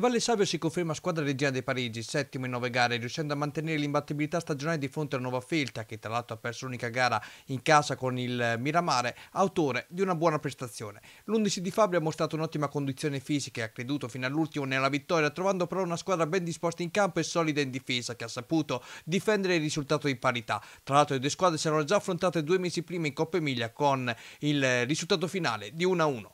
Il Valle Savio si conferma squadra regina dei Parigi, settimo in nove gare, riuscendo a mantenere l'imbattibilità stagionale di fronte al Nuova Felta, che tra l'altro ha perso l'unica gara in casa con il Miramare, autore di una buona prestazione. L'11 di Fabio ha mostrato un'ottima condizione fisica e ha creduto fino all'ultimo nella vittoria, trovando però una squadra ben disposta in campo e solida in difesa, che ha saputo difendere il risultato di parità. Tra l'altro le due squadre si erano già affrontate due mesi prima in Coppa Emilia con il risultato finale di 1-1.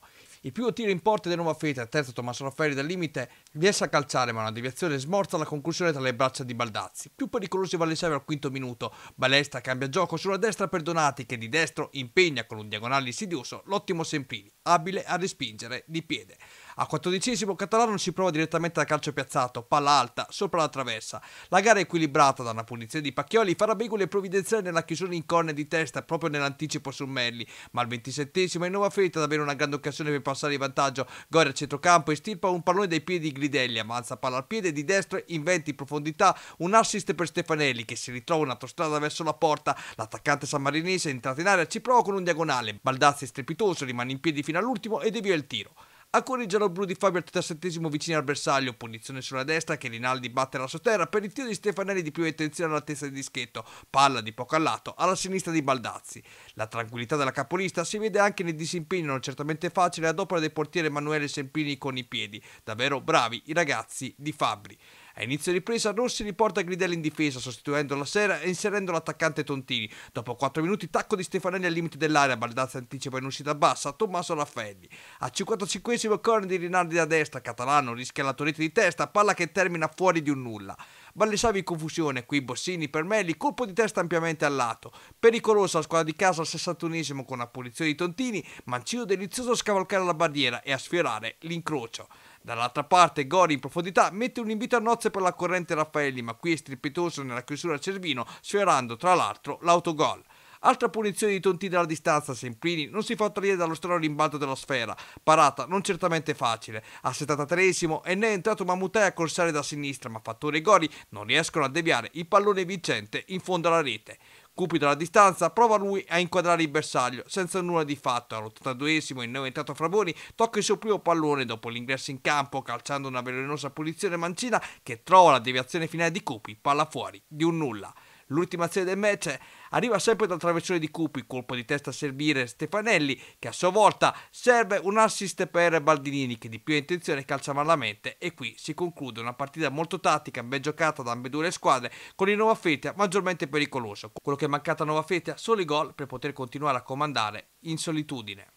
Il primo tiro in porta di nuova ferita, terzo Tommaso Raffaelli dal limite, riesce a calciare ma una deviazione smorza la conclusione tra le braccia di Baldazzi. Più pericolosi va Vallisave al quinto minuto, Balesta cambia gioco sulla destra per Donati che di destro impegna con un diagonale insidioso l'ottimo Semprini, abile a respingere di piede. Al quattordicesimo Catalano si prova direttamente da calcio piazzato, palla alta, sopra la traversa. La gara è equilibrata da una punizione di Pacchioli, Farabegoli è provvidenziale nella chiusura in corner di testa proprio nell'anticipo su Melli, ma al ventisettesimo è Nuova ferita ad avere una grande occasione per passare in vantaggio. Gore a centrocampo e stirpa un pallone dai piedi di Gridelli, avanza palla al piede di destra, inventa in profondità un assist per Stefanelli che si ritrova un'autostrada verso la porta. L'attaccante sammarinese entrato in area ci prova con un diagonale, Baldazzi è strepitoso rimane in piedi fino all'ultimo e devia il tiro. A cuore blu di Fabio al 37 vicino al bersaglio, punizione sulla destra che Rinaldi batte la sotterra per il tiro di Stefanelli di più attenzione alla testa di dischetto, palla di poco al lato alla sinistra di Baldazzi. La tranquillità della capolista si vede anche nel disimpegno non certamente facile ad opera del portiere Emanuele Sempini con i piedi, davvero bravi i ragazzi di Fabri. A inizio ripresa Rossi riporta Gridella in difesa sostituendo la sera e inserendo l'attaccante Tontini. Dopo 4 minuti tacco di Stefanelli al limite dell'area, Baldazza anticipa in uscita bassa Tommaso Raffelli. Al 55 corner di Rinaldi da destra, Catalano rischia la torretta di testa, palla che termina fuori di un nulla. Ballesavi in confusione, qui Bossini per Melli, colpo di testa ampiamente al lato. Pericolosa la squadra di casa al 61 con la punizione di Tontini, Mancino delizioso a scavalcare la barriera e a sfiorare l'incrocio. Dall'altra parte Gori in profondità mette un invito a nozze per la corrente Raffaelli, ma qui è strepitoso nella chiusura Cervino, sfiorando tra l'altro l'autogol. Altra punizione di Tontini alla distanza, Semprini non si fa trarre dallo strano rimbalzo della sfera, parata non certamente facile. A 73esimo è ne è entrato Mamutai a corsare da sinistra, ma Fattore e Gori non riescono a deviare il pallone vincente in fondo alla rete. Cupido alla distanza, prova lui a inquadrare il bersaglio, senza nulla di fatto. All'82esimo il neoentrato Fraboni tocca il suo primo pallone dopo l'ingresso in campo, calciando una velenosa punizione mancina che trova la deviazione finale di Cupi, palla fuori, di un nulla. L'ultima azione del match arriva sempre dal traversone di Cupi, colpo di testa a servire Stefanelli che a sua volta serve un assist per Baldinini che di più intenzione calcia malamente e qui si conclude una partita molto tattica, ben giocata da ambedue le squadre con il Nuova Fetia maggiormente pericoloso. Quello che è mancata a Nuova Fetia solo i gol per poter continuare a comandare in solitudine.